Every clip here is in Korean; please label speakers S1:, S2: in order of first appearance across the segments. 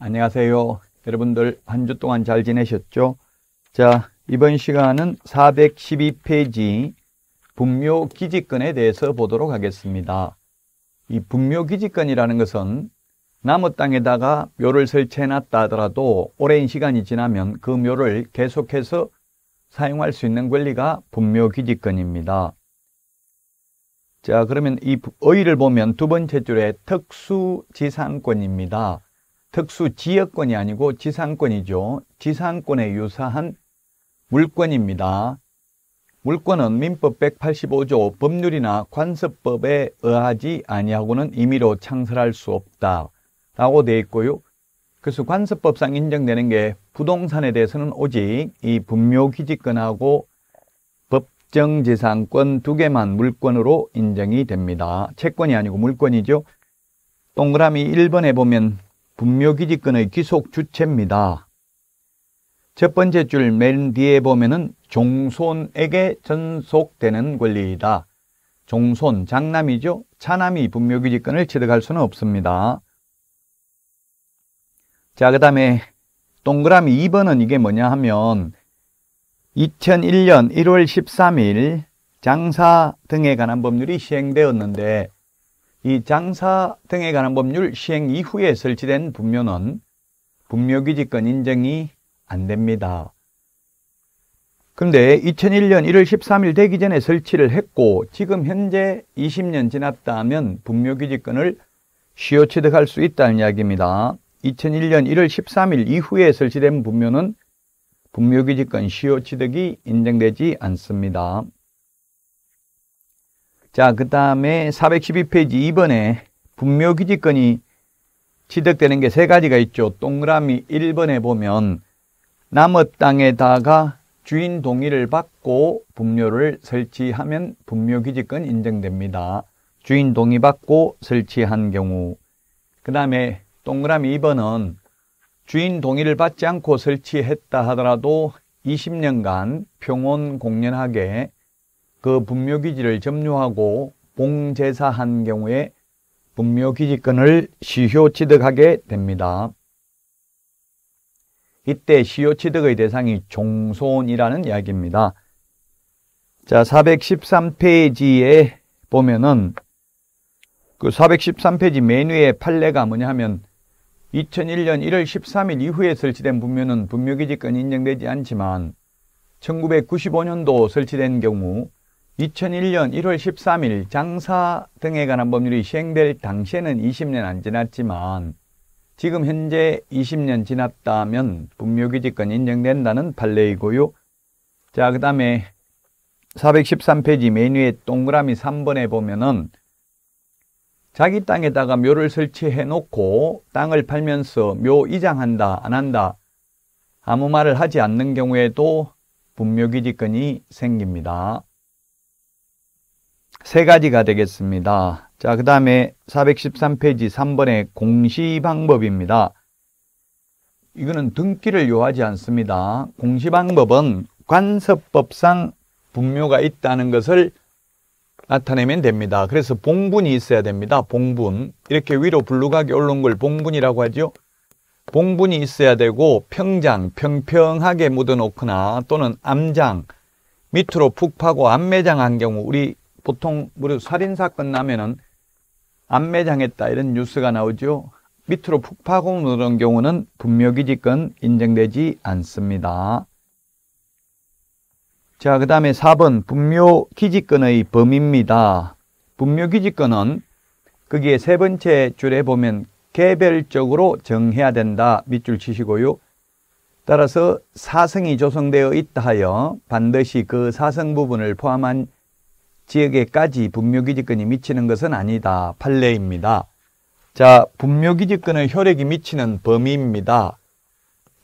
S1: 안녕하세요. 여러분들 한 주 동안 잘 지내셨죠? 자, 이번 시간은 412페이지 분묘 기지권에 대해서 보도록 하겠습니다. 이 분묘 기지권이라는 것은 나무 땅에다가 묘를 설치해 놨다 하더라도 오랜 시간이 지나면 그 묘를 계속해서 사용할 수 있는 권리가 분묘 기지권입니다. 자, 그러면 이 어휘를 보면 두 번째 줄에 특수지상권입니다. 특수 지역권이 아니고 지상권이죠. 지상권에 유사한 물권입니다. 물권은 민법 185조 법률이나 관습법에 의하지 아니하고는 임의로 창설할 수 없다 라고 되어 있고요. 그래서 관습법상 인정되는 게 부동산에 대해서는 오직 이 분묘기지권하고 법정재산권 두 개만 물권으로 인정이 됩니다. 채권이 아니고 물권이죠. 동그라미 1번에 보면 분묘기지권의 기속 주체입니다. 첫 번째 줄 맨 뒤에 보면은 종손에게 전속되는 권리이다. 종손, 장남이죠. 차남이 분묘기지권을 취득할 수는 없습니다. 자, 그 다음에 동그라미 2번은 이게 뭐냐 하면 2001년 1월 13일 장사 등에 관한 법률이 시행되었는데 이 장사 등에 관한 법률 시행 이후에 설치된 분묘는 분묘기지권 인정이 안 됩니다. 근데 2001년 1월 13일 되기 전에 설치를 했고 지금 현재 20년 지났다면 분묘기지권을 쉬어 취득할 수 있다는 이야기입니다. 2001년 1월 13일 이후에 설치된 분묘는 분묘기지권 쉬어 취득이 인정되지 않습니다. 자, 그 다음에 412페이지 2번에 분묘기지권이 취득되는 게 세 가지가 있죠. 동그라미 1번에 보면 남의 땅에다가 주인 동의를 받고 분묘를 설치하면 분묘기지권 인정됩니다. 주인 동의 받고 설치한 경우 그 다음에 동그라미 2번은 주인 동의를 받지 않고 설치했다 하더라도 20년간 평온 공연하게 그 분묘기지를 점유하고 봉제사한 경우에 분묘기지권을 시효취득하게 됩니다. 이때 시효취득의 대상이 종손이라는 이야기입니다. 자, 413페이지에 보면은 그 413페이지 메뉴에 판례가 뭐냐 하면 2001년 1월 13일 이후에 설치된 분묘는 분묘기지권 이 인정되지 않지만 1995년도 설치된 경우 2001년 1월 13일 장사 등에 관한 법률이 시행될 당시에는 20년 안 지났지만 지금 현재 20년 지났다면 분묘기지권 인정된다는 판례이고요. 자, 그 다음에 413페이지 메뉴에 동그라미 3번에 보면은 자기 땅에다가 묘를 설치해 놓고 땅을 팔면서 묘 이장한다, 안 한다, 아무 말을 하지 않는 경우에도 분묘기지권이 생깁니다. 세 가지가 되겠습니다. 자, 그 다음에 413페이지 3번의 공시 방법입니다. 이거는 등기를 요하지 않습니다. 공시 방법은 관서법상 분묘가 있다는 것을 나타내면 됩니다. 그래서 봉분이 있어야 됩니다. 봉분. 이렇게 위로 불룩하게 올라온 걸 봉분이라고 하죠. 봉분이 있어야 되고 평장, 평평하게 묻어놓거나 또는 암장, 밑으로 푹 파고 암매장한 경우 우리 보통 무려 살인 사건 나면은 안매장했다 이런 뉴스가 나오죠. 밑으로 폭파공 누른 경우는 분묘기지권 인정되지 않습니다. 자, 그 다음에 4번 분묘기지권의 범위입니다. 분묘기지권은 거기에 세 번째 줄에 보면 개별적으로 정해야 된다 밑줄 치시고요. 따라서 사성이 조성되어 있다 하여 반드시 그 사성 부분을 포함한 지역에까지 분묘기지권이 미치는 것은 아니다. 판례입니다. 자, 분묘기지권의 효력이 미치는 범위입니다.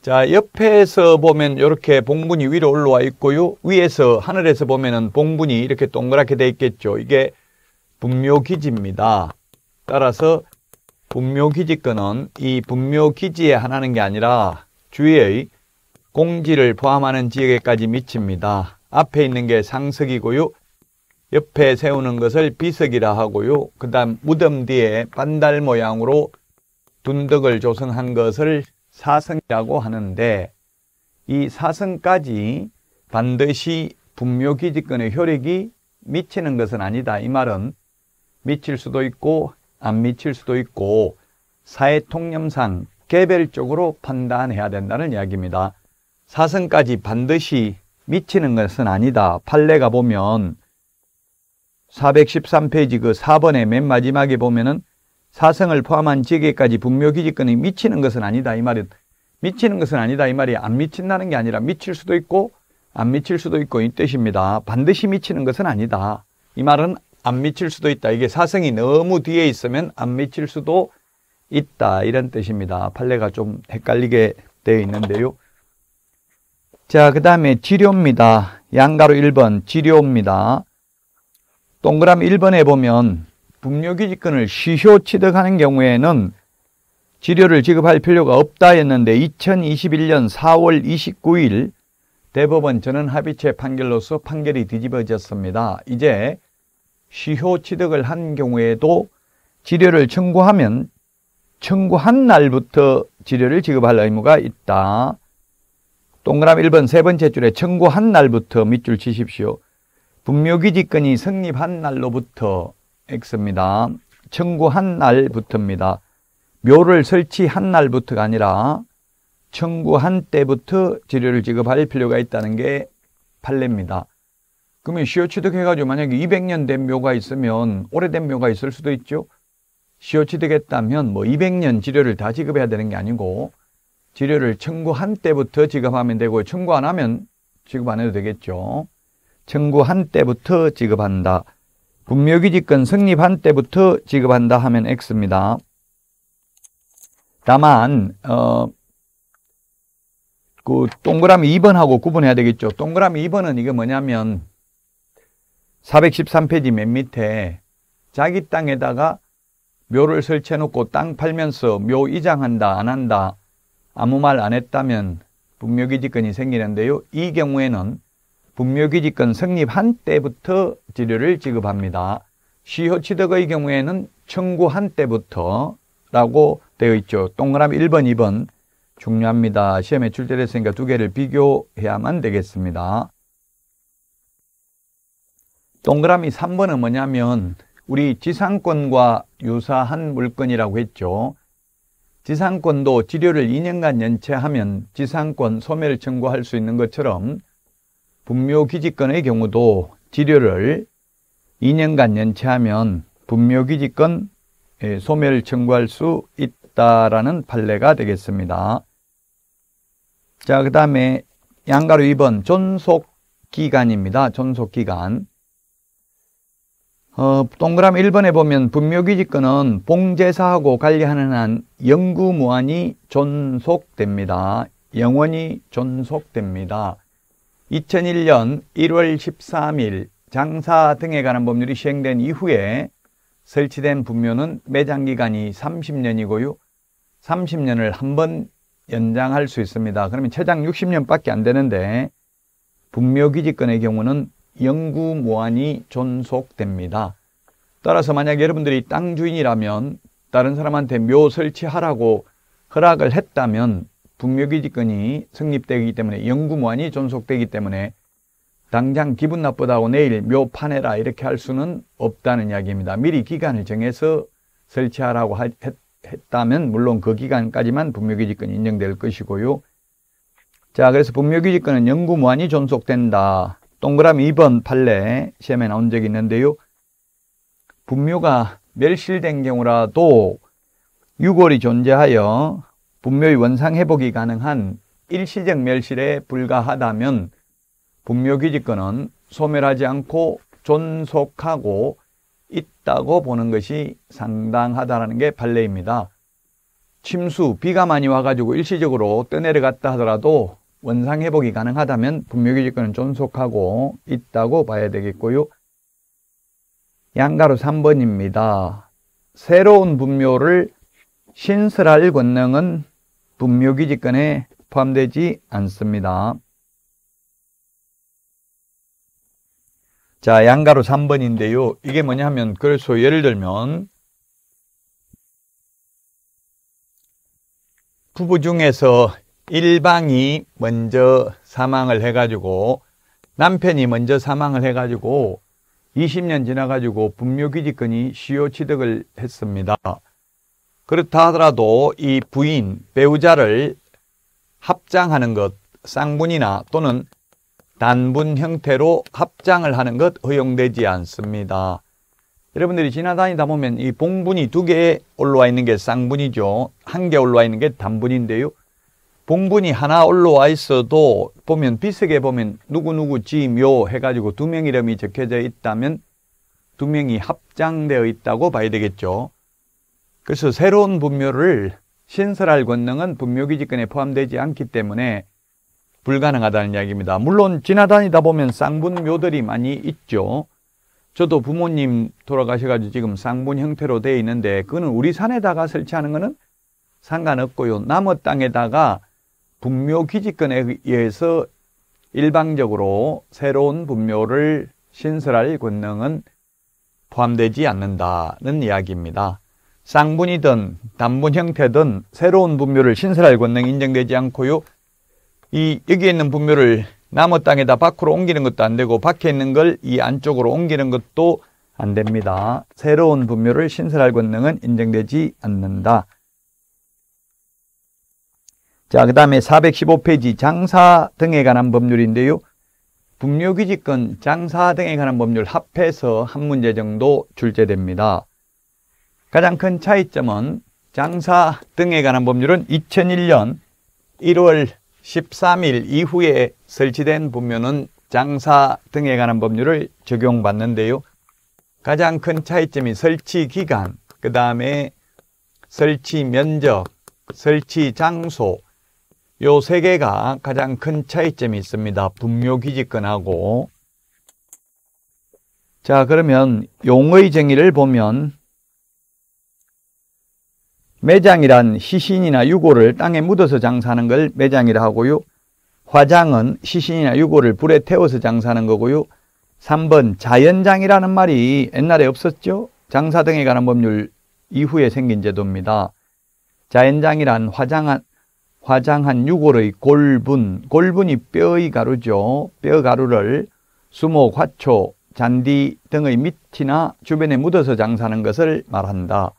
S1: 자, 옆에서 보면 이렇게 봉분이 위로 올라와 있고요. 위에서 하늘에서 보면 봉분이 이렇게 동그랗게 돼 있겠죠. 이게 분묘기지입니다. 따라서 분묘기지권은 이 분묘기지에 하나는 게 아니라 주위의 공지를 포함하는 지역에까지 미칩니다. 앞에 있는 게 상석이고요. 옆에 세우는 것을 비석이라 하고요. 그 다음 무덤 뒤에 반달 모양으로 둔덕을 조성한 것을 사성이라고 하는데 이 사성까지 반드시 분묘기지권의 효력이 미치는 것은 아니다. 이 말은 미칠 수도 있고 안 미칠 수도 있고 사회 통념상 개별적으로 판단해야 된다는 이야기입니다. 사성까지 반드시 미치는 것은 아니다. 판례가 보면 413페이지 그 4번의 맨 마지막에 보면은 사성을 포함한 지역까지 분묘기지권이 미치는 것은 아니다 이 말은 미치는 것은 아니다 이 말이 안 미친다는 게 아니라 미칠 수도 있고 안 미칠 수도 있고 이 뜻입니다. 반드시 미치는 것은 아니다. 이 말은 안 미칠 수도 있다. 이게 사성이 너무 뒤에 있으면 안 미칠 수도 있다 이런 뜻입니다. 판례가 좀 헷갈리게 되어 있는데요. 자, 그 다음에 지료입니다. 양가로 1번 지료입니다. 동그라미 1번에 보면 북유기직권을 시효 취득하는 경우에는 지료를 지급할 필요가 없다 했는데 2021년 4월 29일 대법원 전원 합의체 판결로서 판결이 뒤집어졌습니다. 이제 시효 취득을 한 경우에도 지료를 청구하면 청구한 날부터 지료를 지급할 의무가 있다. 동그라미 1번 세 번째 줄에 청구한 날부터 밑줄 치십시오. 분묘기지권이 성립한 날로부터 X입니다. 청구한 날부터입니다. 묘를 설치한 날부터가 아니라 청구한 때부터 지료를 지급할 필요가 있다는 게 판례입니다. 그러면 시효 취득해가지고 만약에 200년 된 묘가 있으면 오래된 묘가 있을 수도 있죠. 시효 취득했다면 뭐 200년 지료를 다 지급해야 되는 게 아니고 지료를 청구한 때부터 지급하면 되고 청구 안 하면 지급 안 해도 되겠죠. 청구한 때부터 지급한다. 분묘기지권 성립한 때부터 지급한다 하면 X입니다. 다만 어, 그 동그라미 2번하고 구분해야 되겠죠. 동그라미 2번은 이게 뭐냐면 413페이지 맨 밑에 자기 땅에다가 묘를 설치해놓고 땅 팔면서 묘 이장한다 안 한다 아무 말 안 했다면 분묘기지권이 생기는데요. 이 경우에는 분묘기지권 성립한 때부터 지료를 지급합니다. 시효취득의 경우에는 청구한 때부터 라고 되어 있죠. 동그라미 1번, 2번 중요합니다. 시험에 출제됐으니까 두 개를 비교해야만 되겠습니다. 동그라미 3번은 뭐냐면 우리 지상권과 유사한 물건이라고 했죠. 지상권도 지료를 2년간 연체하면 지상권 소멸 청구할 수 있는 것처럼 분묘기지권의 경우도 지료를 2년간 연체하면 분묘기지권 예, 소멸 청구할 수 있다라는 판례가 되겠습니다. 자, 그 다음에 양가로 2번 존속기간입니다. 존속기간. 어, 동그라미 1번에 보면 분묘기지권은 봉제사하고 관리하는 한 영구무한이 존속됩니다. 영원히 존속됩니다. 2001년 1월 13일 장사 등에 관한 법률이 시행된 이후에 설치된 분묘는 매장 기간이 30년이고요. 30년을 한번 연장할 수 있습니다. 그러면 최장 60년밖에 안 되는데 분묘기지권의 경우는 영구 무한이 존속됩니다. 따라서 만약 여러분들이 땅 주인이라면 다른 사람한테 묘 설치하라고 허락을 했다면 분묘기지권이 성립되기 때문에 영구무한이 존속되기 때문에 당장 기분 나쁘다고 내일 묘판내라 이렇게 할 수는 없다는 이야기입니다. 미리 기간을 정해서 설치하라고 했, 다면 물론 그 기간까지만 분묘기지권이 인정될 것이고요. 자 그래서 분묘기지권은 영구무한이 존속된다. 동그라미 2번 판례 시험에 나온 적이 있는데요. 분묘가 멸실된 경우라도 유골이 존재하여 분묘의 원상 회복이 가능한 일시적 멸실에 불과하다면 분묘 기지권은 소멸하지 않고 존속하고 있다고 보는 것이 상당하다는게 판례입니다. 침수, 비가 많이 와가지고 일시적으로 떠내려갔다 하더라도 원상 회복이 가능하다면 분묘기지권은 존속하고 있다고 봐야 되겠고요. 양가로 3번입니다. 새로운 분묘를 신설할 권능은 분묘기 지권에 포함되지 않습니다. 자, 양가로 3번인데요. 이게 뭐냐 하면, 그래서 예를 들면, 부부 중에서 일방이 먼저 사망을 해가지고, 남편이 먼저 사망을 해가지고, 20년 지나가지고 분묘기지권이 시효 취득을 했습니다. 그렇다 하더라도 이 부인, 배우자를 합장하는 것, 쌍분이나 또는 단분 형태로 합장을 하는 것 허용되지 않습니다. 여러분들이 지나다니다 보면 이 봉분이 두개 올라와 있는 게 쌍분이죠. 한 개 올라와 있는 게 단분인데요. 봉분이 하나 올라와 있어도 보면 비슷하 보면 누구누구 지묘 해가지고 두 명 이름이 적혀져 있다면 두 명이 합장되어 있다고 봐야 되겠죠. 그래서 새로운 분묘를 신설할 권능은 분묘기지권에 포함되지 않기 때문에 불가능하다는 이야기입니다. 물론 지나다니다 보면 쌍분묘들이 많이 있죠. 저도 부모님 돌아가셔가지고 지금 쌍분 형태로 되어 있는데 그거는 우리 산에다가 설치하는 거는 상관없고요. 남의 땅에다가 분묘기지권에 의해서 일방적으로 새로운 분묘를 신설할 권능은 포함되지 않는다는 이야기입니다. 쌍분이든 단분 형태든 새로운 분묘를 신설할 권능이 인정되지 않고요. 이 여기에 있는 분묘를 남의 땅에다 밖으로 옮기는 것도 안 되고 밖에 있는 걸 이 안쪽으로 옮기는 것도 안 됩니다. 새로운 분묘를 신설할 권능은 인정되지 않는다. 자, 그 다음에 415페이지 장사 등에 관한 법률인데요. 분묘기지권 장사 등에 관한 법률 합해서 한 문제 정도 출제됩니다. 가장 큰 차이점은 장사 등에 관한 법률은 2001년 1월 13일 이후에 설치된 법률은 장사 등에 관한 법률을 적용받는데요. 가장 큰 차이점이 설치 기간, 그 다음에 설치 면적, 설치 장소 요 세 개가 가장 큰 차이점이 있습니다. 분묘기지권하고 자 그러면 용의 정의를 보면 매장이란 시신이나 유골을 땅에 묻어서 장사하는 걸 매장이라 하고요. 화장은 시신이나 유골을 불에 태워서 장사하는 거고요. 3번 자연장이라는 말이 옛날에 없었죠? 장사 등에 관한 법률 이후에 생긴 제도입니다. 자연장이란 화장한, 화장한 유골의 골분, 골분이 뼈의 가루죠. 뼈 가루를 수목, 화초, 잔디 등의 밑이나 주변에 묻어서 장사하는 것을 말한다.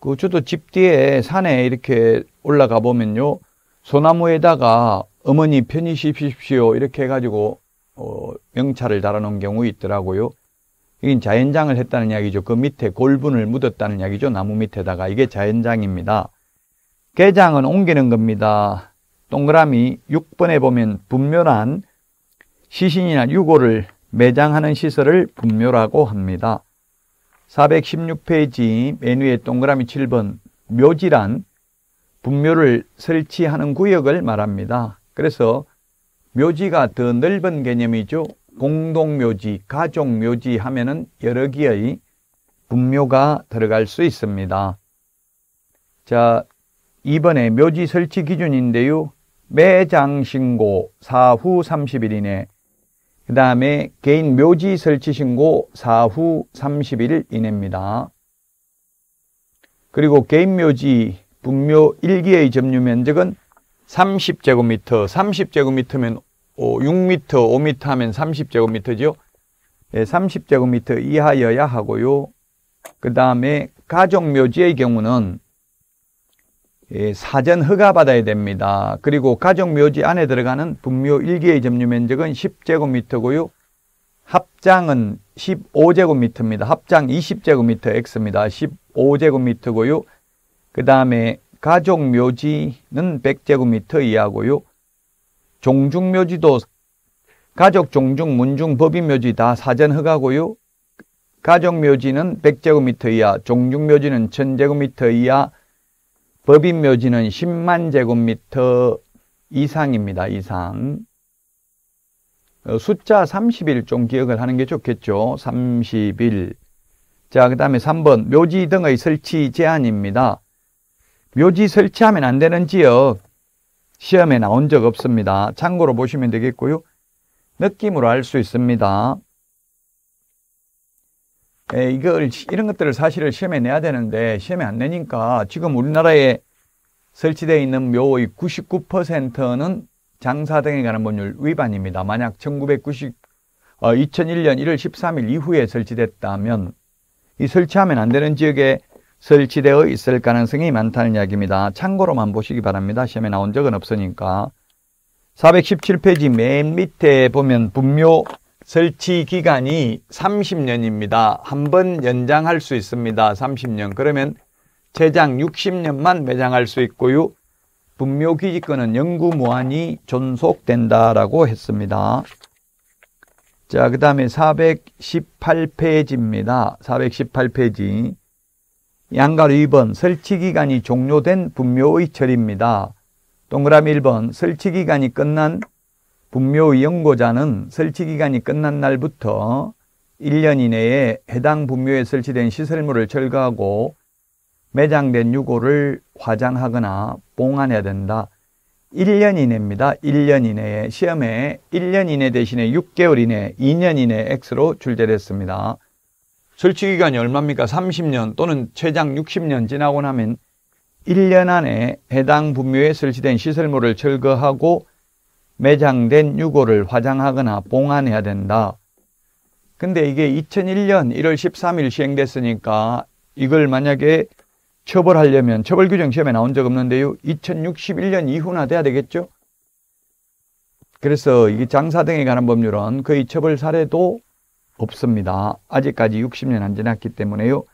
S1: 그 저도 집 뒤에 산에 이렇게 올라가 보면요. 소나무에다가 어머니 편히 쉬십시오. 이렇게 해가지고, 어, 명찰을 달아놓은 경우 있더라고요. 이건 자연장을 했다는 이야기죠. 그 밑에 골분을 묻었다는 이야기죠. 나무 밑에다가. 이게 자연장입니다. 개장은 옮기는 겁니다. 동그라미 6번에 보면 분묘란 시신이나 유골을 매장하는 시설을 분묘라고 합니다. 416페이지 메뉴에 동그라미 7번 묘지란 분묘를 설치하는 구역을 말합니다. 그래서 묘지가 더 넓은 개념이죠. 공동묘지, 가족묘지 하면은 여러 개의 분묘가 들어갈 수 있습니다. 자, 이번에 묘지 설치 기준인데요. 매장신고 사후 30일 이내 그 다음에 개인 묘지 설치 신고 사후 31일 이내입니다. 그리고 개인 묘지 분묘 1기의 점유 면적은 30제곱미터, 30제곱미터면 6미터, 5미터 하면 30제곱미터죠. 예, 30제곱미터 이하여야 하고요. 그 다음에 가족 묘지의 경우는 예, 사전 허가 받아야 됩니다. 그리고 가족 묘지 안에 들어가는 분묘 일개의 점유 면적은 10제곱미터고요. 합장은 15제곱미터입니다. 합장 20제곱미터 X입니다. 15제곱미터고요. 그 다음에 가족 묘지는 100제곱미터 이하고요. 종중 묘지도 가족 종중 문중 법인 묘지 다 사전 허가고요. 가족 묘지는 100제곱미터 이하, 종중 묘지는 1000제곱미터 이하, 법인 묘지는 10만 제곱미터 이상입니다. 이상. 어, 숫자 30일 좀 기억을 하는 게 좋겠죠. 30일. 자, 그 다음에 3번. 묘지 등의 설치 제한입니다. 묘지 설치하면 안 되는 지역. 시험에 나온 적 없습니다. 참고로 보시면 되겠고요. 느낌으로 알 수 있습니다. 예, 이걸 이런 것들을 사실을 시험에 내야 되는데 시험에 안 내니까 지금 우리나라에 설치되어 있는 묘의 99%는 장사 등에 관한 법률 위반입니다. 만약 1990 어, 2001년 1월 13일 이후에 설치됐다면 이 설치하면 안 되는 지역에 설치되어 있을 가능성이 많다는 이야기입니다. 참고로만 보시기 바랍니다. 시험에 나온 적은 없으니까. 417페이지 맨 밑에 보면 분묘 설치 기간이 30년입니다. 한 번 연장할 수 있습니다. 30년. 그러면 최장 60년만 매장할 수 있고요. 분묘기지권은 영구무한이 존속된다라고 했습니다. 자, 그 다음에 418페이지입니다. 418페이지. 양가로 2번, 설치기간이 종료된 분묘의 철입니다. 동그라미 1번, 설치기간이 끝난 분묘의 연고자는 설치기간이 끝난 날부터 1년 이내에 해당 분묘에 설치된 시설물을 철거하고 매장된 유골을 화장하거나 봉안해야 된다. 1년 이내입니다. 1년 이내에 시험에 1년 이내 대신에 6개월 이내, 2년 이내 X로 출제됐습니다. 설치기간이 얼마입니까? 30년 또는 최장 60년 지나고 나면 1년 안에 해당 분묘에 설치된 시설물을 철거하고 매장된 유골을 화장하거나 봉안해야 된다. 근데 이게 2001년 1월 13일 시행됐으니까 이걸 만약에 처벌하려면 처벌 규정 시험에 나온 적 없는데요. 2061년 이후나 돼야 되겠죠? 그래서 이 장사 등에 관한 법률은 거의 처벌 사례도 없습니다. 아직까지 60년 안 지났기 때문에요.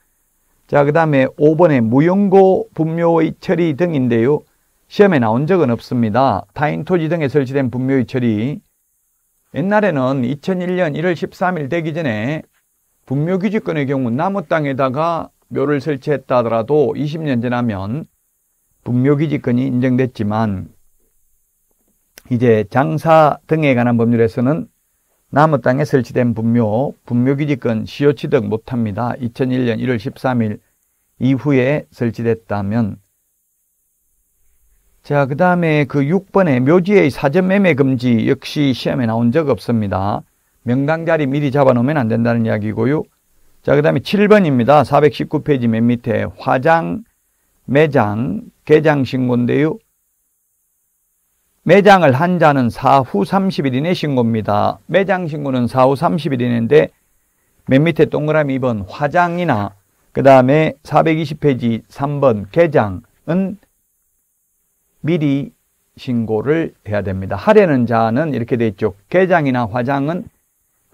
S1: 자, 그 다음에 5번에 무용고 분묘의 처리 등인데요. 시험에 나온 적은 없습니다. 타인 토지 등에 설치된 분묘의 처리. 옛날에는 2001년 1월 13일 되기 전에 분묘 기지권의 경우 나무 땅에다가 묘를 설치했다 하더라도 20년 지나면 분묘 기지권이 인정됐지만 이제 장사 등에 관한 법률에서는 나무 땅에 설치된 분묘, 분묘 기지권 시효 취득 못합니다. 2001년 1월 13일 이후에 설치됐다면 자, 그 다음에 그 6번에 묘지의 사전 매매 금지 역시 시험에 나온 적 없습니다. 명당 자리 미리 잡아놓으면 안 된다는 이야기고요. 자, 그 다음에 7번입니다. 419페이지 맨 밑에 화장, 매장, 개장 신고인데요. 매장을 한 자는 사후 30일 이내 신고입니다. 매장 신고는 사후 30일 이내인데 맨 밑에 동그라미 2번 화장이나 그 다음에 420페이지 3번 개장은 미리 신고를 해야 됩니다. 하려는 자는 이렇게 돼 있죠. 개장이나 화장은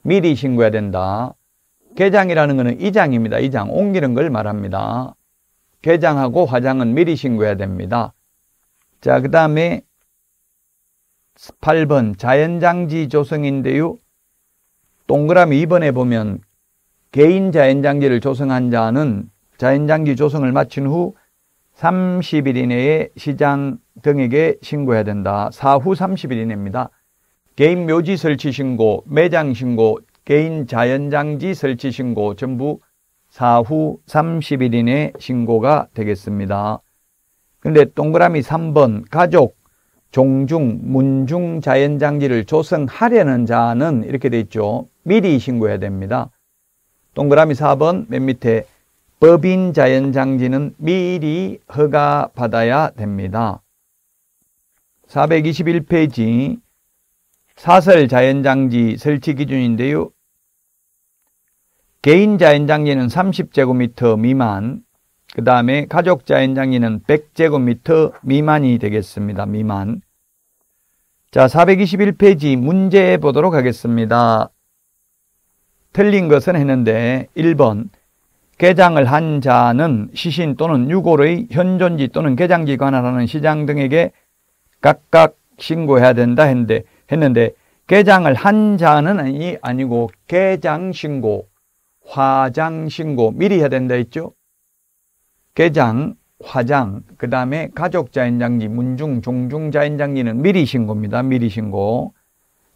S1: 미리 신고해야 된다. 개장이라는 것은 이장입니다. 이장 옮기는 걸 말합니다. 개장하고 화장은 미리 신고해야 됩니다. 자, 그 다음에 8번 자연장지 조성인데요. 동그라미 2번에 보면 개인 자연장지를 조성한 자는 자연장지 조성을 마친 후 30일 이내에 시장 등에게 신고해야 된다. 사후 30일 이내입니다. 개인 묘지 설치 신고, 매장 신고, 개인 자연장지 설치 신고 전부 사후 30일 이내 신고가 되겠습니다. 근데 동그라미 3번 가족, 종중, 문중 자연장지를 조성하려는 자는 이렇게 돼 있죠. 미리 신고해야 됩니다. 동그라미 4번 맨 밑에 법인 자연장지는 미리 허가받아야 됩니다. 421페이지 사설 자연장지 설치 기준인데요. 개인 자연장지는 30제곱미터 미만, 그 다음에 가족 자연장지는 100제곱미터 미만이 되겠습니다. 미만. 자, 421페이지 문제 보도록 하겠습니다. 틀린 것은 했는데 1번 개장을 한 자는 시신 또는 유골의 현존지 또는 개장지 관할하는 시장 등에게 각각 신고해야 된다 했는데, 했는데 개장을 한 자는 아니고 개장 신고, 화장 신고 미리 해야 된다 했죠. 개장, 화장, 그 다음에 가족 자인장지 문중, 종중 자인장지는 미리 신고입니다. 미리 신고.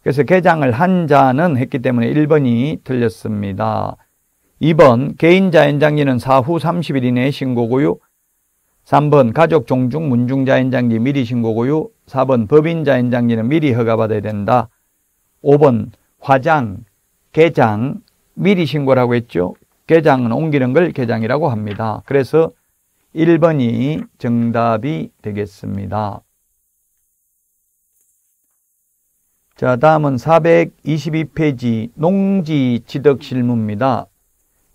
S1: 그래서 개장을 한 자는 했기 때문에 1번이 틀렸습니다. 2번 개인 자연장기는 사후 30일 이내에 신고고요. 3번 가족 종중 문중 자연장기 미리 신고고요. 4번 법인 자연장기는 미리 허가받아야 된다. 5번 화장, 개장 미리 신고라고 했죠. 개장은 옮기는 걸 개장이라고 합니다. 그래서 1번이 정답이 되겠습니다. 자, 다음은 422페이지 농지 지득 실무입니다.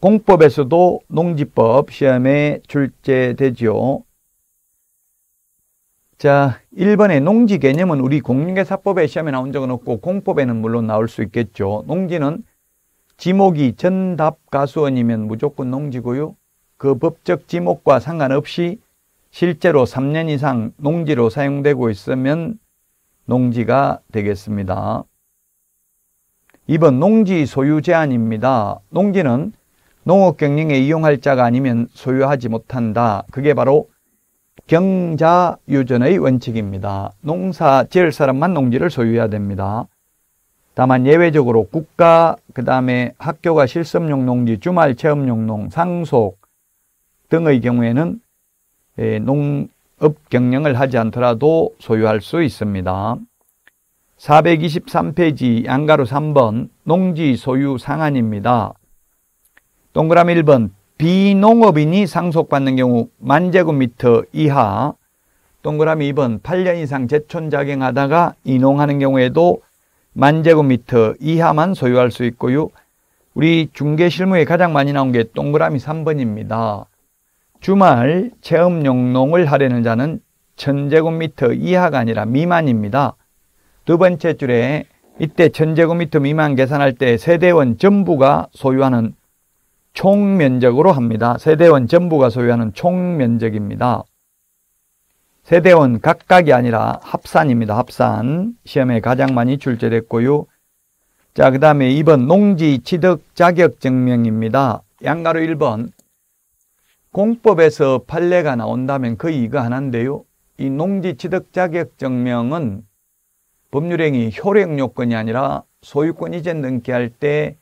S1: 공법에서도 농지법 시험에 출제되지요. 자, 1번에 농지 개념은 우리 공인계사법에 시험에 나온 적은 없고 공법에는 물론 나올 수 있겠죠. 농지는 지목이 전답가수원이면 무조건 농지고요. 그 법적 지목과 상관없이 실제로 3년 이상 농지로 사용되고 있으면 농지가 되겠습니다. 2번 농지 소유 제한입니다. 농지는 농업 경영에 이용할 자가 아니면 소유하지 못한다. 그게 바로 경자유전의 원칙입니다. 농사 지을 사람만 농지를 소유해야 됩니다. 다만 예외적으로 국가, 그 다음에 학교가 실습용 농지, 주말 체험용 농, 상속 등의 경우에는 예, 농업 경영을 하지 않더라도 소유할 수 있습니다. 423페이지 양가로 3번 농지 소유 상한입니다. 동그라미 1번 비농업인이 상속받는 경우 만제곱미터 이하 동그라미 2번 8년 이상 제촌작용하다가 이농하는 경우에도 만제곱미터 이하만 소유할 수 있고요. 우리 중개실무에 가장 많이 나온 게 동그라미 3번입니다. 주말 체험용 농을 하려는 자는 천제곱미터 이하가 아니라 미만입니다. 두 번째 줄에 이때 천제곱미터 미만 계산할 때 세대원 전부가 소유하는 총면적으로 합니다. 세대원 전부가 소유하는 총면적입니다. 세대원 각각이 아니라 합산입니다. 합산. 시험에 가장 많이 출제됐고요. 자, 그 다음에 2번 농지 취득 자격 증명입니다. 양가로 1번 공법에서 판례가 나온다면 거의 이거 하나인데요. 이 농지 취득 자격 증명은 법률행위 효력 요건이 아니라 소유권 이전 등기할 때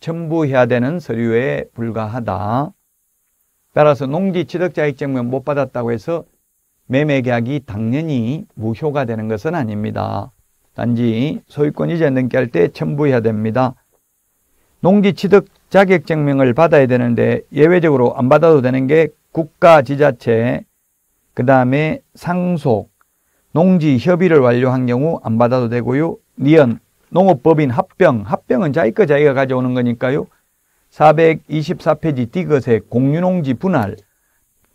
S1: 첨부해야 되는 서류에 불과하다. 따라서 농지 취득자익증명 못 받았다고 해서 매매계약이 당연히 무효가 되는 것은 아닙니다. 단지 소유권이전등기할때 첨부해야 됩니다. 농지 취득 자격 증명을 받아야 되는데 예외적으로 안 받아도 되는 게 국가 지자체 그 다음에 상속 농지 협의를 완료한 경우 안 받아도 되고요. 니언 농업법인 합병, 합병은 자기 거 자기가 가져오는 거니까요. 424페이지 띠것의 공유농지 분할,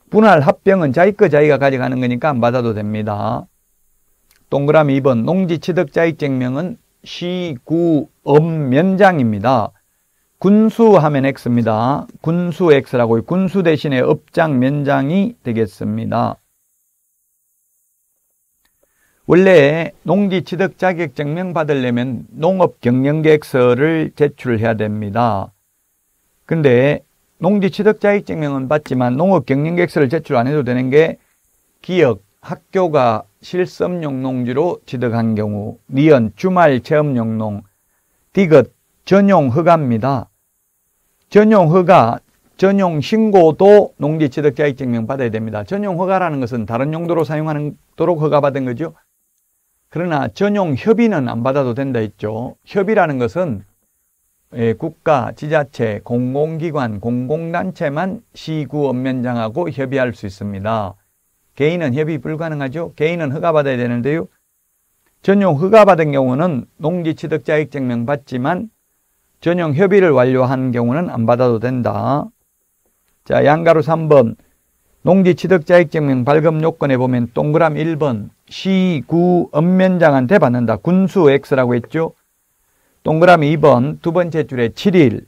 S1: 분할 합병은 자기 거 자기가 가져가는 거니까 안 받아도 됩니다. 동그라미 2번 농지취득자익증명은 시구 업면장입니다. 군수 하면 X입니다. 군수 X라고 군수 대신에 업장 면장이 되겠습니다. 원래 농지취득 자격 증명 받으려면 농업 경영계획서를 제출해야 됩니다. 근데 농지취득 자격 증명은 받지만 농업 경영계획서를 제출 안 해도 되는 게기업 학교가 실습용 농지로 취득한 경우, 니은 주말 체험용 농, 디귿 전용 허가입니다. 전용 허가, 전용 신고도 농지취득자격증명 받아야 됩니다. 전용 허가라는 것은 다른 용도로 사용하도록 허가받은 거죠. 그러나 전용 협의는 안 받아도 된다 했죠. 협의라는 것은 예, 국가, 지자체, 공공기관, 공공단체만 시구 업면장하고 협의할 수 있습니다. 개인은 협의 불가능하죠. 개인은 허가받아야 되는데요. 전용 허가받은 경우는 농지취득자익증명 받지만 전용 협의를 완료한 경우는 안 받아도 된다. 자, 양가로 3번 농지 취득자익증명 발급 요건에 보면 동그라미 1번 시구 읍면장한테 받는다. 군수 X라고 했죠. 동그라미 2번 두 번째 줄에 7일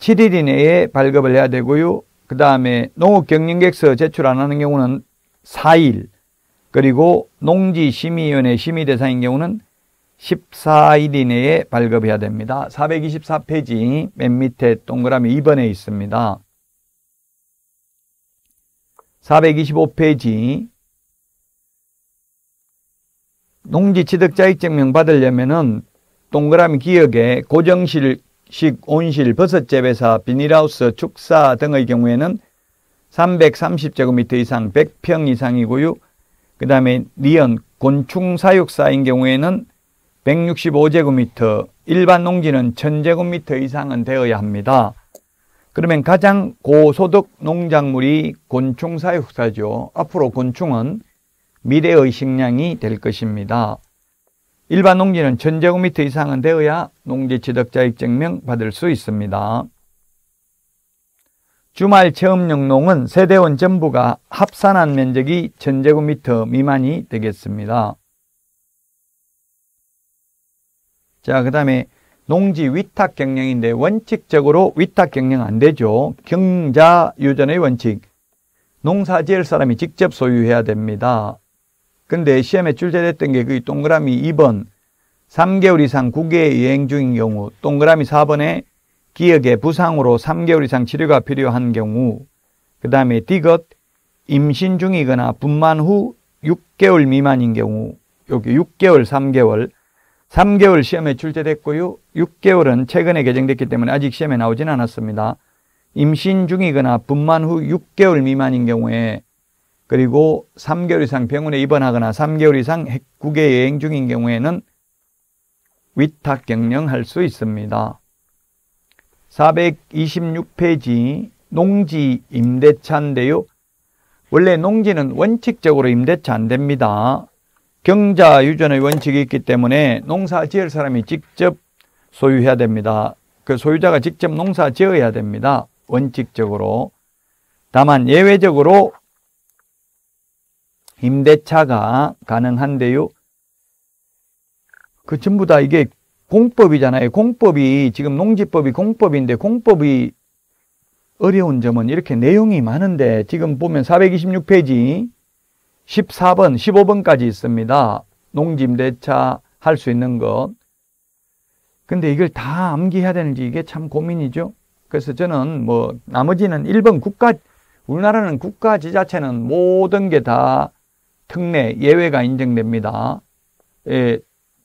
S1: 7일 이내에 발급을 해야 되고요. 그 다음에 농업경영객서 제출 안 하는 경우는 4일 그리고 농지심의위원회 심의 대상인 경우는 14일 이내에 발급해야 됩니다. 424페이지 맨 밑에 동그라미 2번에 있습니다. 425페이지 농지취득자익 증명 받으려면은 동그라미 기역에 고정실, 식, 온실, 버섯재배사, 비닐하우스, 축사 등의 경우에는 330제곱미터 이상 100평 이상이고요. 그 다음에 니언, 곤충 사육사인 경우에는 165제곱미터, 일반 농지는 1000제곱미터 이상은 되어야 합니다. 그러면 가장 고소득 농작물이 곤충사의흑사죠 앞으로 곤충은 미래의 식량이 될 것입니다. 일반 농지는 1제곱미터 이상은 되어야 농지취득자익 증명 받을 수 있습니다. 주말 체험영농은 세대원 전부가 합산한 면적이 1제곱미터 미만이 되겠습니다. 자, 그 다음에 농지 위탁 경영인데 원칙적으로 위탁 경영 안 되죠. 경자 유전의 원칙. 농사 지을 사람이 직접 소유해야 됩니다. 근데 시험에 출제됐던 게 그 동그라미 2번 3개월 이상 국외에 여행 중인 경우 동그라미 4번에 기역의 부상으로 3개월 이상 치료가 필요한 경우 그 다음에 디귿 임신 중이거나 분만 후 6개월 미만인 경우 여기 6개월 3개월 3개월 시험에 출제됐고요. 6개월은 최근에 개정됐기 때문에 아직 시험에 나오진 않았습니다. 임신 중이거나 분만 후 6개월 미만인 경우에 그리고 3개월 이상 병원에 입원하거나 3개월 이상 국외 여행 중인 경우에는 위탁 경영할 수 있습니다. 426페이지 농지 임대차인데요. 원래 농지는 원칙적으로 임대차 안 됩니다. 경자 유전의 원칙이 있기 때문에 농사 지을 사람이 직접 소유해야 됩니다. 그 소유자가 직접 농사 지어야 됩니다. 원칙적으로. 다만 예외적으로 임대차가 가능한데요. 그 전부 다 이게 공법이잖아요. 공법이 지금 농지법이 공법인데 공법이 어려운 점은 이렇게 내용이 많은데 지금 보면 426페이지 14번, 15번까지 있습니다. 농지임대차할 수 있는 것. 근데 이걸 다 암기해야 되는지 이게 참 고민이죠. 그래서 저는 뭐 나머지는 1번 국가, 우리나라는 국가 지자체는 모든 게 다 특례, 예외가 인정됩니다. 예,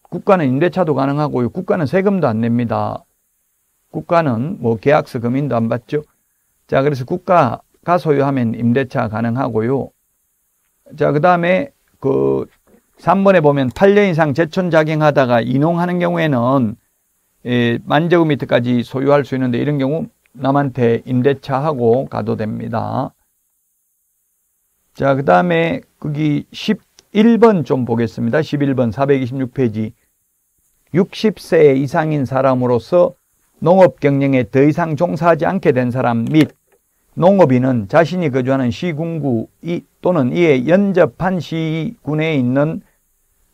S1: 국가는 임대차도 가능하고요. 국가는 세금도 안 냅니다. 국가는 뭐 계약서 금인도 안 받죠. 자, 그래서 국가가 소유하면 임대차 가능하고요. 자, 그 다음에 그 3번에 보면 8년 이상 제촌 작용하다가 이농하는 경우에는 예, 만 제곱미터까지 소유할 수 있는데 이런 경우 남한테 임대차하고 가도 됩니다. 자, 그 다음에 거기 11번 좀 보겠습니다. 11번 426페이지 60세 이상인 사람으로서 농업 경영에 더 이상 종사하지 않게 된 사람 및 농업인은 자신이 거주하는 시군구 또는 이에 연접한 시군에 있는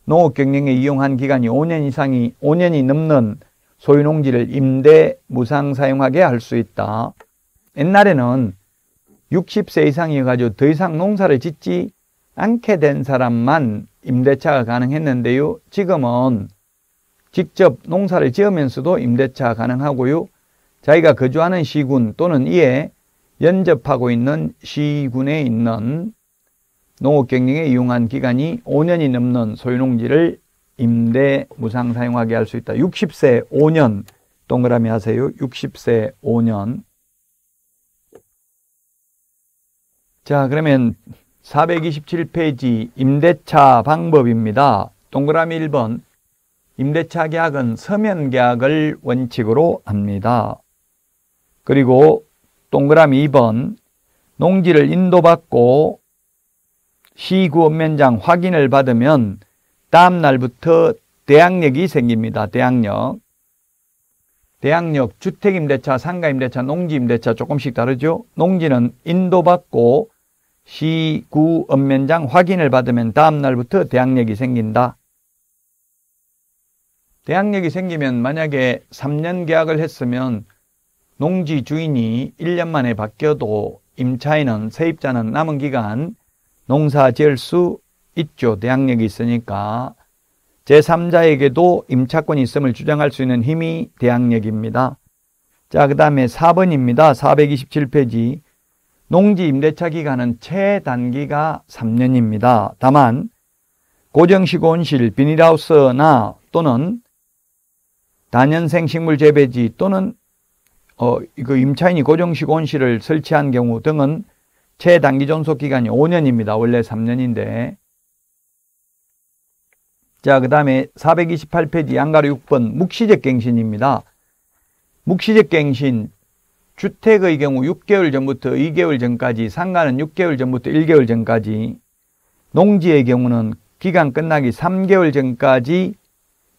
S1: 농업 경영에 이용한 기간이 5년 이상이 5년이 넘는 소유농지를 임대 무상 사용하게 할 수 있다. 옛날에는 60세 이상이 어 가지고 더 이상 농사를 짓지 않게 된 사람만 임대차가 가능했는데요. 지금은 직접 농사를 지으면서도 임대차 가 가능하고요. 자기가 거주하는 시군 또는 이에 연접하고 있는 시군에 있는 농업경영에 이용한 기간이 5년이 넘는 소유농지를 임대 무상 사용하게 할 수 있다. 60세 5년 동그라미 하세요. 60세 5년. 자, 그러면 427페이지 임대차 방법입니다. 동그라미 1번 임대차 계약은 서면 계약을 원칙으로 합니다. 그리고 동그라미 2번 농지를 인도받고 시구읍면장 확인을 받으면 다음 날부터 대항력이 생깁니다. 대항력. 대항력 주택임대차, 상가임대차, 농지임대차 조금씩 다르죠. 농지는 인도받고 시구업면장 확인을 받으면 다음 날부터 대항력이 생긴다. 대항력이 생기면 만약에 3년 계약을 했으면 농지 주인이 1년 만에 바뀌어도 임차인은 세입자는 남은 기간 농사 지을 수 있죠. 대항력이 있으니까 제3자에게도 임차권이 있음을 주장할 수 있는 힘이 대항력입니다. 자, 그 다음에 4번입니다. 427페이지. 농지 임대차 기간은 최단기가 3년입니다. 다만 고정식 온실, 비닐하우스나 또는 단연생 식물 재배지 또는 어, 그 임차인이 고정식 온실을 설치한 경우 등은 최단기 존속 기간이 5년입니다. 원래 3년인데. 자, 그 다음에 428페이지 양가로 6번 묵시적 갱신입니다. 묵시적 갱신, 주택의 경우 6개월 전부터 2개월 전까지, 상가는 6개월 전부터 1개월 전까지, 농지의 경우는 기간 끝나기 3개월 전까지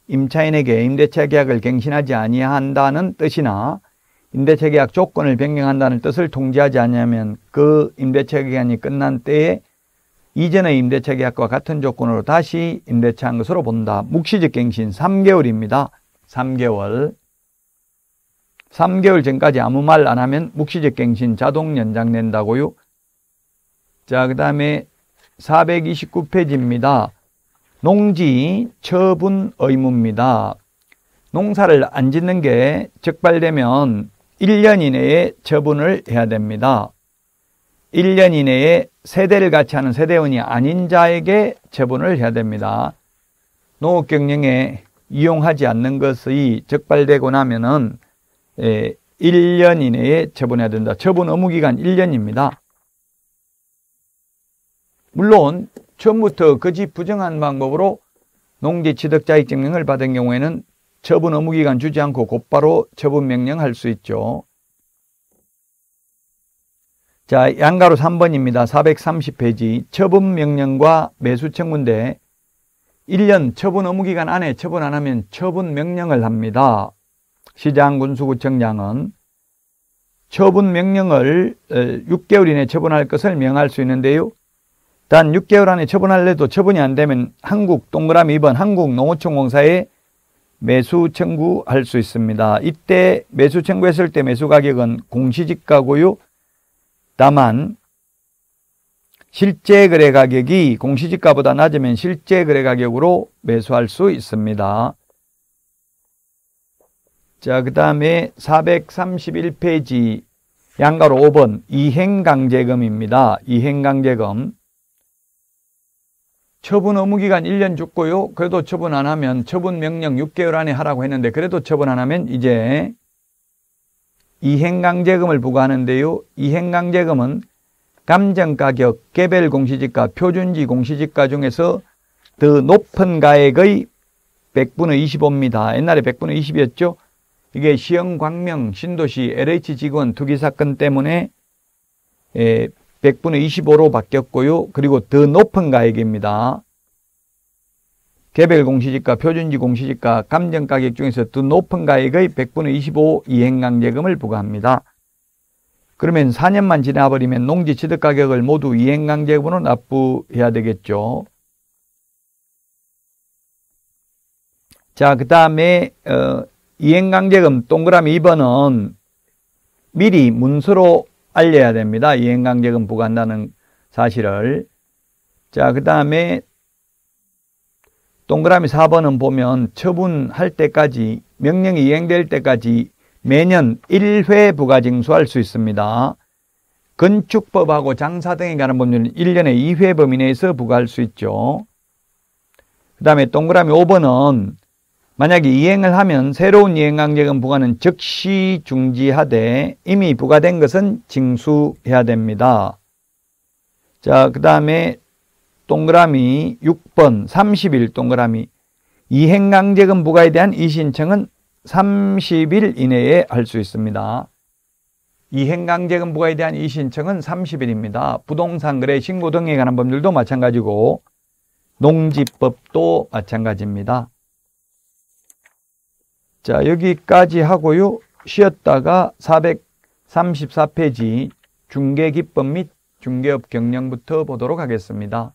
S1: 임차인에게 임대차 계약을 갱신하지 아니한다는 뜻이나 임대차 계약 조건을 변경한다는 뜻을 통지하지 않냐면그 임대차 계약이 끝난 때에 이전의 임대차 계약과 같은 조건으로 다시 임대차한 것으로 본다. 묵시적 갱신 3개월입니다. 3개월. 3개월 전까지 아무 말 안 하면 묵시적 갱신 자동 연장된다고요. 자, 그 다음에 429페이지입니다. 농지 처분 의무입니다. 농사를 안 짓는 게 적발되면 1년 이내에 처분을 해야 됩니다. 1년 이내에 세대를 같이 하는 세대원이 아닌 자에게 처분을 해야 됩니다. 농업경영에 이용하지 않는 것이 적발되고 나면은 1년 예, 이내에 처분해야 된다. 처분 의무기간 1년입니다. 물론 처음부터 거짓 부정한 방법으로 농지취득자의 증명을 받은 경우에는 처분 의무 기간 주지 않고 곧바로 처분 명령할 수 있죠. 자, 양가로 3번입니다. 430페이지. 처분 명령과 매수 청구인데 1년 처분 의무 기간 안에 처분 안 하면 처분 명령을 합니다. 시장 군수구청장은 처분 명령을 6개월 이내 처분할 것을 명할 수 있는데요. 단 6개월 안에 처분할래도 처분이 안 되면 한국 동그라미 2번 한국농어촌공사에 매수 청구할 수 있습니다. 이때 매수 청구했을 때 매수 가격은 공시지가고요. 다만 실제 거래 가격이 공시지가보다 낮으면 실제 거래 가격으로 매수할 수 있습니다. 자, 그 다음에 431페이지 양가로 5번 이행강제금입니다. 이행강제금 처분 의무 기간 1년 죽고요. 그래도 처분 안 하면 처분 명령 6개월 안에 하라고 했는데 그래도 처분 안 하면 이제 이행강제금을 부과하는데요. 이행강제금은 감정가격, 개별 공시지가, 표준지 공시지가 중에서 더 높은 가액의 100분의 25입니다. 옛날에 100분의 20이었죠. 이게 시흥 광명 신도시 LH 직원 투기 사건 때문에 예, 100분의 25로 바뀌었고요. 그리고 더 높은 가액입니다. 개별 공시지가, 표준지 공시지가, 감정가격 중에서 더 높은 가액의 100분의 25 이행강제금을 부과합니다. 그러면 4년만 지나버리면 농지 취득 가격을 모두 이행강제금으로 납부해야 되겠죠. 자, 그 다음에 어, 이행강제금 동그라미 2번은 미리 문서로 알려야 됩니다. 이행강제금 부과한다는 사실을. 자, 그 다음에 동그라미 4번은 보면 처분할 때까지 명령이 이행될 때까지 매년 1회 부과 징수할 수 있습니다. 건축법하고 장사 등에 관한 법률은 1년에 2회 범위 내에서 부과할 수 있죠. 그 다음에 동그라미 5번은 만약에 이행을 하면 새로운 이행관계금 부과는 즉시 중지하되 이미 부과된 것은 징수해야 됩니다. 자, 그 다음에 동그라미 6번 30일 동그라미 이행강제금 부과에 대한 이신청은 30일 이내에 할 수 있습니다. 이행강제금 부과에 대한 이신청은 30일입니다. 부동산 거래 신고 등에 관한 법률도 마찬가지고 농지법도 마찬가지입니다. 자, 여기까지 하고요. 쉬었다가 434페이지 중개기법 및 중개업 경영부터 보도록 하겠습니다.